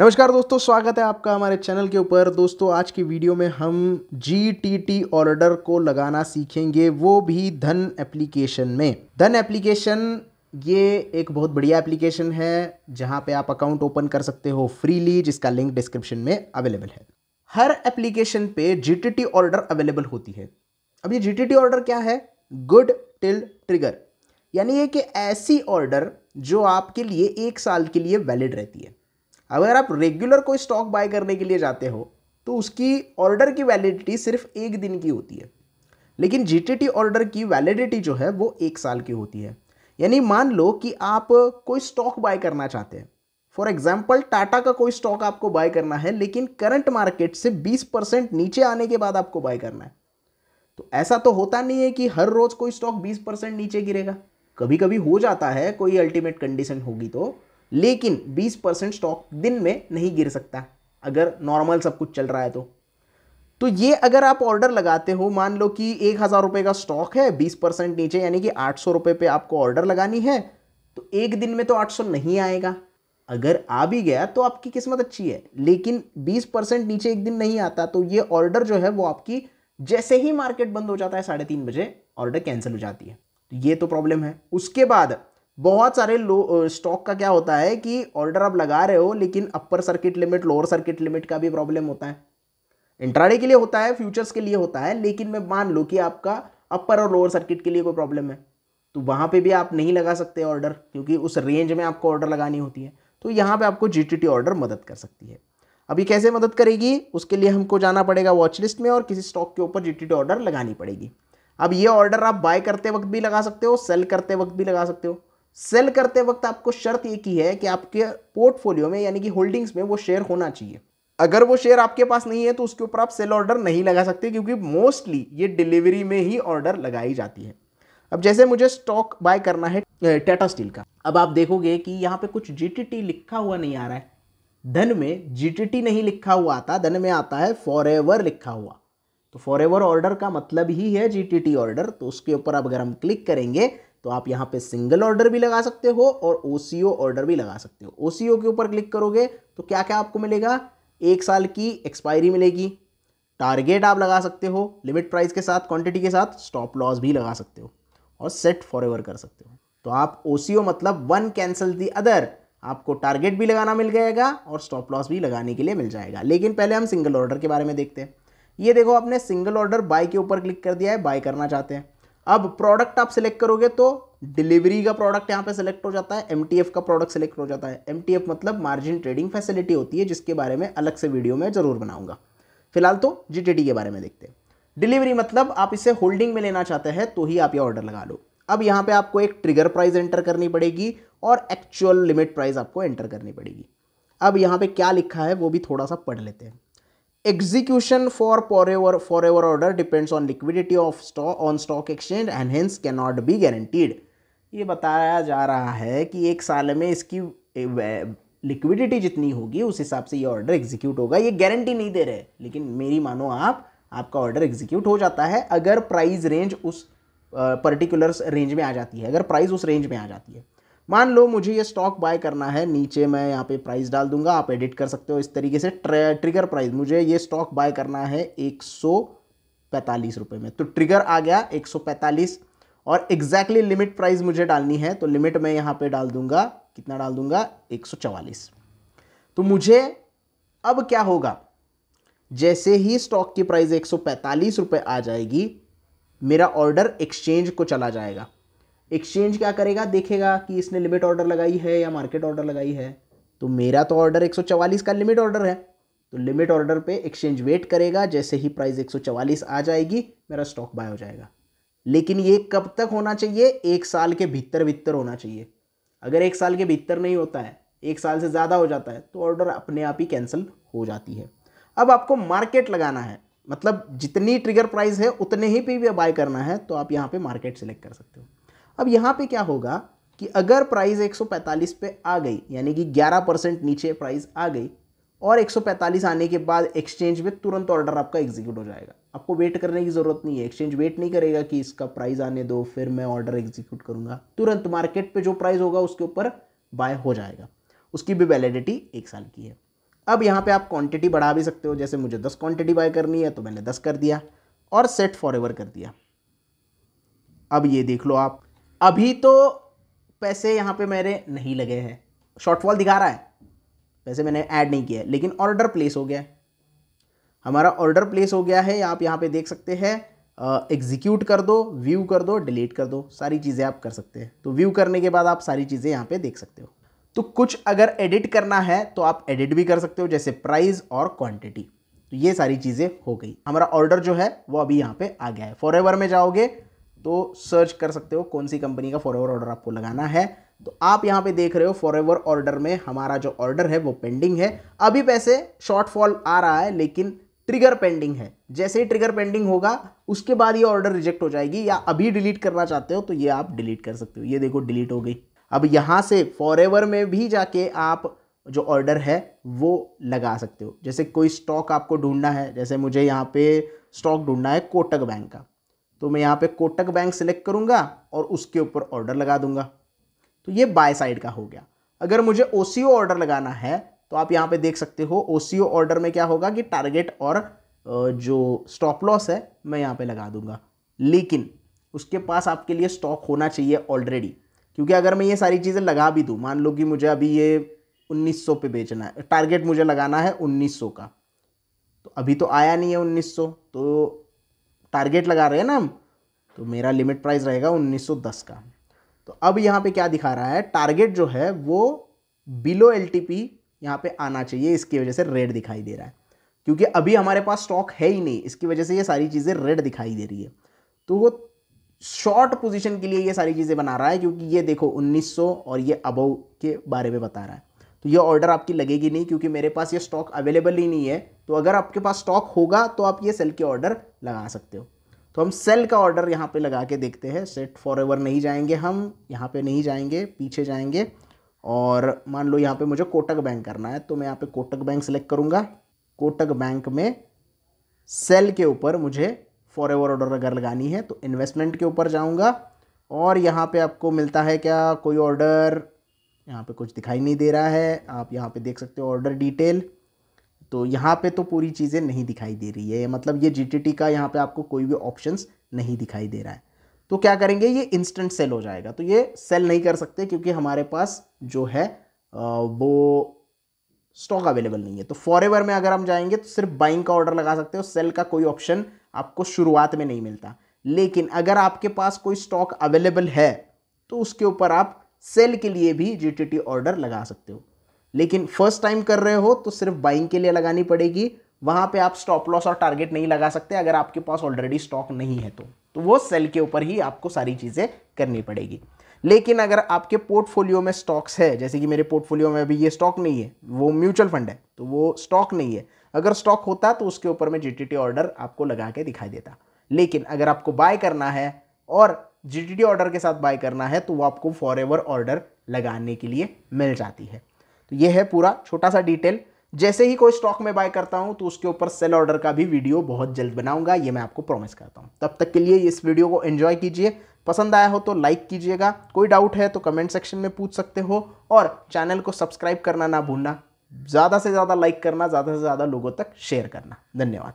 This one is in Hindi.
नमस्कार दोस्तों स्वागत है आपका हमारे चैनल के ऊपर दोस्तों आज की वीडियो में हम जी टी टी ऑर्डर को लगाना सीखेंगे वो भी धन एप्लीकेशन में धन एप्लीकेशन ये एक बहुत बढ़िया एप्लीकेशन है जहाँ पे आप अकाउंट ओपन कर सकते हो फ्रीली जिसका लिंक डिस्क्रिप्शन में अवेलेबल है हर एप्लीकेशन पे G T T order available होती है अब ये जी टी टी ऑर्डर क्या है गुड टिल ट्रिगर यानी ये कि ऐसी ऑर्डर जो आपके लिए एक साल के लिए वैलिड रहती है अगर आप रेगुलर कोई स्टॉक बाय करने के लिए जाते हो तो उसकी ऑर्डर की वैलिडिटी सिर्फ एक दिन की होती है लेकिन जी ऑर्डर की वैलिडिटी जो है वो एक साल की होती है यानी मान लो कि आप कोई स्टॉक बाय करना चाहते हैं फॉर एग्जाम्पल टाटा का कोई स्टॉक आपको बाय करना है लेकिन करंट मार्केट से 20 परसेंट नीचे आने के बाद आपको बाय करना है तो ऐसा तो होता नहीं है कि हर रोज़ कोई स्टॉक 20 परसेंट नीचे गिरेगा कभी कभी हो जाता है कोई अल्टीमेट कंडीशन होगी तो लेकिन 20 परसेंट स्टॉक दिन में नहीं गिर सकता अगर नॉर्मल सब कुछ चल रहा है तो तो ये अगर आप ऑर्डर लगाते हो मान लो कि एक हज़ार रुपये का स्टॉक है बीस परसेंट नीचे यानी कि आठ सौ रुपये पर आपको ऑर्डर लगानी है तो एक दिन में तो आठ सौ नहीं आएगा अगर आ भी गया तो आपकी किस्मत अच्छी है लेकिन बीस परसेंट नीचे एक दिन नहीं आता तो ये ऑर्डर जो है वो आपकी जैसे ही मार्केट बंद हो जाता है साढ़े तीन बजे ऑर्डर कैंसिल हो जाती है तो ये तो प्रॉब्लम है उसके बाद बहुत सारे लो स्टॉक का क्या होता है कि ऑर्डर आप लगा रहे हो लेकिन upper circuit limit lower circuit limit का भी प्रॉब्लम होता है इंट्राडे के लिए होता है फ्यूचर्स के लिए होता है लेकिन मैं मान लूँ कि आपका अपर और लोअर सर्किट के लिए कोई प्रॉब्लम है तो वहाँ पे भी आप नहीं लगा सकते ऑर्डर क्योंकि उस रेंज में आपको ऑर्डर लगानी होती है तो यहाँ पे आपको जी ऑर्डर मदद कर सकती है अभी कैसे मदद करेगी उसके लिए हमको जाना पड़ेगा वॉच लिस्ट में और किसी स्टॉक के ऊपर जी ऑर्डर लगानी पड़ेगी अब ये ऑर्डर आप बाय करते वक्त भी लगा सकते हो सेल करते वक्त भी लगा सकते हो सेल करते वक्त आपको शर्त ये की है कि आपके पोर्टफोलियो में यानी कि होल्डिंग्स में वो शेयर होना चाहिए अगर वो शेयर आपके पास नहीं है तो उसके ऊपर आप सेल ऑर्डर नहीं लगा सकते क्योंकि मोस्टली ये डिलीवरी में ही ऑर्डर लगाई जाती है अब जैसे मुझे स्टॉक बाय करना है टाटा स्टील का अब आप देखोगे कि यहाँ पे कुछ जी लिखा हुआ नहीं आ रहा है धन में जी नहीं लिखा हुआ आता धन में आता है फॉर लिखा हुआ तो फॉर ऑर्डर का मतलब ही है जी ऑर्डर तो उसके ऊपर अब अगर हम क्लिक करेंगे तो आप यहाँ पे सिंगल ऑर्डर भी लगा सकते हो और ओ ऑर्डर भी लगा सकते हो ओ के ऊपर क्लिक करोगे तो क्या क्या आपको मिलेगा एक साल की एक्सपायरी मिलेगी टारगेट आप लगा सकते हो लिमिट प्राइस के साथ क्वांटिटी के साथ स्टॉप लॉस भी लगा सकते हो और सेट फॉर कर सकते हो तो आप ओ मतलब वन कैंसल दी अदर आपको टारगेट भी लगाना मिल जाएगा और स्टॉप लॉस भी लगाने के लिए मिल जाएगा लेकिन पहले हम सिंगल ऑर्डर के बारे में देखते हैं ये देखो आपने सिंगल ऑर्डर बाय के ऊपर क्लिक कर दिया है बाय करना चाहते हैं अब प्रोडक्ट आप सिलेक्ट करोगे तो डिलीवरी का प्रोडक्ट यहाँ पे सिलेक्ट हो जाता है एम का प्रोडक्ट सिलेक्ट हो जाता है एम मतलब मार्जिन ट्रेडिंग फैसिलिटी होती है जिसके बारे में अलग से वीडियो में ज़रूर बनाऊंगा फिलहाल तो जी के बारे में देखते हैं डिलीवरी मतलब आप इसे होल्डिंग में लेना चाहते हैं तो ही आप ये ऑर्डर लगा लो अब यहाँ पे आपको एक ट्रिगर प्राइस एंटर करनी पड़ेगी और एक्चुअल लिमिट प्राइस आपको एंटर करनी पड़ेगी अब यहाँ पे क्या लिखा है वो भी थोड़ा सा पढ़ लेते हैं execution for forever forever order depends on liquidity of stock on stock exchange and hence cannot be guaranteed ये बताया जा रहा है कि एक साल में इसकी लिक्विडिटी जितनी होगी उस हिसाब से ये ऑर्डर एग्जीक्यूट होगा ये गारंटी नहीं दे रहे लेकिन मेरी मानो आप आपका ऑर्डर एग्जीक्यूट हो जाता है अगर प्राइस रेंज उस पर्टिकुलर रेंज में आ जाती है अगर प्राइस उस रेंज में आ जाती है मान लो मुझे ये स्टॉक बाय करना है नीचे मैं यहाँ पे प्राइस डाल दूंगा आप एडिट कर सकते हो इस तरीके से ट्रिगर प्राइस मुझे ये स्टॉक बाय करना है एक पैंतालीस रुपये में तो ट्रिगर आ गया एक सौ पैंतालीस और एग्जैक्टली लिमिट प्राइस मुझे डालनी है तो लिमिट मैं यहाँ पे डाल दूंगा कितना डाल दूंगा एक सौ चवालीस तो मुझे अब क्या होगा जैसे ही स्टॉक की प्राइस एक सौ पैंतालीस रुपये आ जाएगी मेरा ऑर्डर एक्सचेंज को चला जाएगा एक्सचेंज क्या करेगा देखेगा कि इसने लिमिट ऑर्डर लगाई है या मार्केट ऑर्डर लगाई है तो मेरा तो ऑर्डर 144 का लिमिट ऑर्डर है तो लिमिट ऑर्डर पे एक्सचेंज वेट करेगा जैसे ही प्राइस 144 आ जाएगी मेरा स्टॉक बाय हो जाएगा लेकिन ये कब तक होना चाहिए एक साल के भीतर भीतर होना चाहिए अगर एक साल के भीतर नहीं होता है एक साल से ज़्यादा हो जाता है तो ऑर्डर अपने आप ही कैंसिल हो जाती है अब आपको मार्केट लगाना है मतलब जितनी ट्रिगर प्राइस है उतने ही पे भी बाय करना है तो आप यहाँ पे मार्केट सेलेक्ट कर सकते हो अब यहाँ पे क्या होगा कि अगर प्राइस 145 पे आ गई यानी कि 11 परसेंट नीचे प्राइस आ गई और 145 आने के बाद एक्सचेंज में तुरंत ऑर्डर आपका एग्जीक्यूट हो जाएगा आपको वेट करने की ज़रूरत नहीं है एक्सचेंज वेट नहीं करेगा कि इसका प्राइस आने दो फिर मैं ऑर्डर एग्जीक्यूट करूँगा तुरंत मार्केट पर जो प्राइस होगा उसके ऊपर बाय हो जाएगा उसकी भी वैलिडिटी एक साल की है अब यहाँ पे आप क्वांटिटी बढ़ा भी सकते हो जैसे मुझे दस क्वांटिटी बाय करनी है तो मैंने दस कर दिया और सेट फॉर कर दिया अब ये देख लो आप अभी तो पैसे यहाँ पे मेरे नहीं लगे हैं शॉर्टफॉल दिखा रहा है पैसे मैंने ऐड नहीं किया है लेकिन ऑर्डर प्लेस हो गया है हमारा ऑर्डर प्लेस हो गया है आप यहाँ पे देख सकते हैं एग्जीक्यूट कर दो व्यू कर दो डिलीट कर दो सारी चीज़ें आप कर सकते हैं तो व्यू करने के बाद आप सारी चीज़ें यहाँ पे देख सकते हो तो कुछ अगर एडिट करना है तो आप एडिट भी कर सकते हो जैसे प्राइस और क्वान्टिटी तो ये सारी चीज़ें हो गई हमारा ऑर्डर जो है वो अभी यहाँ पर आ गया है फॉर में जाओगे तो सर्च कर सकते हो कौन सी कंपनी का फॉरएवर ऑर्डर आपको लगाना है तो आप यहाँ पे देख रहे हो फॉर ऑर्डर में हमारा जो ऑर्डर है वो पेंडिंग है अभी पैसे शॉर्टफॉल आ रहा है लेकिन ट्रिगर पेंडिंग है जैसे ही ट्रिगर पेंडिंग होगा उसके बाद ये ऑर्डर रिजेक्ट हो जाएगी या अभी डिलीट करना चाहते हो तो ये आप डिलीट कर सकते हो ये देखो डिलीट हो गई अब यहाँ से फॉर में भी जाके आप जो ऑर्डर है वो लगा सकते हो जैसे कोई स्टॉक आपको ढूंढना है जैसे मुझे यहाँ पे स्टॉक ढूंढना है कोटक बैंक का तो मैं यहाँ पे कोटक बैंक सेलेक्ट करूँगा और उसके ऊपर ऑर्डर लगा दूंगा तो ये बाय साइड का हो गया अगर मुझे ओ ऑर्डर लगाना है तो आप यहाँ पे देख सकते हो ओ ऑर्डर में क्या होगा कि टारगेट और जो स्टॉप लॉस है मैं यहाँ पे लगा दूंगा लेकिन उसके पास आपके लिए स्टॉक होना चाहिए ऑलरेडी क्योंकि अगर मैं ये सारी चीज़ें लगा भी दूँ मान लो कि मुझे अभी ये उन्नीस पे बेचना है टारगेट मुझे लगाना है उन्नीस का तो अभी तो आया नहीं है 1900 तो टारगेट लगा रहे हैं ना हम तो मेरा लिमिट प्राइस रहेगा 1910 का तो अब यहाँ पे क्या दिखा रहा है टारगेट जो है वो बिलो एल टी पी यहाँ पर आना चाहिए इसकी वजह से रेड दिखाई दे रहा है क्योंकि अभी हमारे पास स्टॉक है ही नहीं इसकी वजह से ये सारी चीज़ें रेड दिखाई दे रही है तो वो शॉर्ट पोजीशन के लिए ये सारी चीज़ें बना रहा है क्योंकि ये देखो 1900 और ये अबव के बारे में बता रहा है तो ये ऑर्डर आपकी लगेगी नहीं क्योंकि मेरे पास ये स्टॉक अवेलेबल ही नहीं है तो अगर आपके पास स्टॉक होगा तो आप ये सेल के ऑर्डर लगा सकते हो तो हम सेल का ऑर्डर यहाँ पे लगा के देखते हैं सेट फॉर एवर नहीं जाएंगे हम यहाँ पे नहीं जाएंगे पीछे जाएंगे और मान लो यहाँ पे मुझे कोटक बैंक करना है तो मैं यहाँ पे कोटक बैंक सेलेक्ट करूँगा कोटक बैंक में सेल के ऊपर मुझे फॉर एवर ऑर्डर अगर लगानी है तो इन्वेस्टमेंट के ऊपर जाऊँगा और यहाँ पे आपको मिलता है क्या कोई ऑर्डर यहाँ पे कुछ दिखाई नहीं दे रहा है आप यहाँ पे देख सकते हो ऑर्डर डिटेल तो यहाँ पे तो पूरी चीज़ें नहीं दिखाई दे रही है मतलब ये जी का यहाँ पे आपको कोई भी ऑप्शंस नहीं दिखाई दे रहा है तो क्या करेंगे ये इंस्टेंट सेल हो जाएगा तो ये सेल नहीं कर सकते क्योंकि हमारे पास जो है वो स्टॉक अवेलेबल नहीं है तो फॉरेवर में अगर हम जाएंगे तो सिर्फ बाइंग का ऑर्डर लगा सकते हो सेल का कोई ऑप्शन आपको शुरुआत में नहीं मिलता लेकिन अगर आपके पास कोई स्टॉक अवेलेबल है तो उसके ऊपर आप सेल के लिए भी जी ऑर्डर लगा सकते हो लेकिन फर्स्ट टाइम कर रहे हो तो सिर्फ बाइंग के लिए लगानी पड़ेगी वहाँ पे आप स्टॉप लॉस और टारगेट नहीं लगा सकते अगर आपके पास ऑलरेडी स्टॉक नहीं है तो तो वो सेल के ऊपर ही आपको सारी चीज़ें करनी पड़ेगी लेकिन अगर आपके पोर्टफोलियो में स्टॉक्स है जैसे कि मेरे पोर्टफोलियो में अभी ये स्टॉक नहीं है वो म्यूचुअल फंड है तो वो स्टॉक नहीं है अगर स्टॉक होता तो उसके ऊपर में जी ऑर्डर आपको लगा के दिखाई देता लेकिन अगर आपको बाय करना है और जी ऑर्डर के साथ बाय करना है तो वो आपको फॉर ऑर्डर लगाने के लिए मिल जाती है तो ये है पूरा छोटा सा डिटेल जैसे ही कोई स्टॉक में बाय करता हूँ तो उसके ऊपर सेल ऑर्डर का भी वीडियो बहुत जल्द बनाऊंगा ये मैं आपको प्रॉमिस करता हूँ तब तक के लिए इस वीडियो को एंजॉय कीजिए पसंद आया हो तो लाइक कीजिएगा कोई डाउट है तो कमेंट सेक्शन में पूछ सकते हो और चैनल को सब्सक्राइब करना ना भूलना ज़्यादा से ज़्यादा लाइक करना ज़्यादा से ज़्यादा लोगों तक शेयर करना धन्यवाद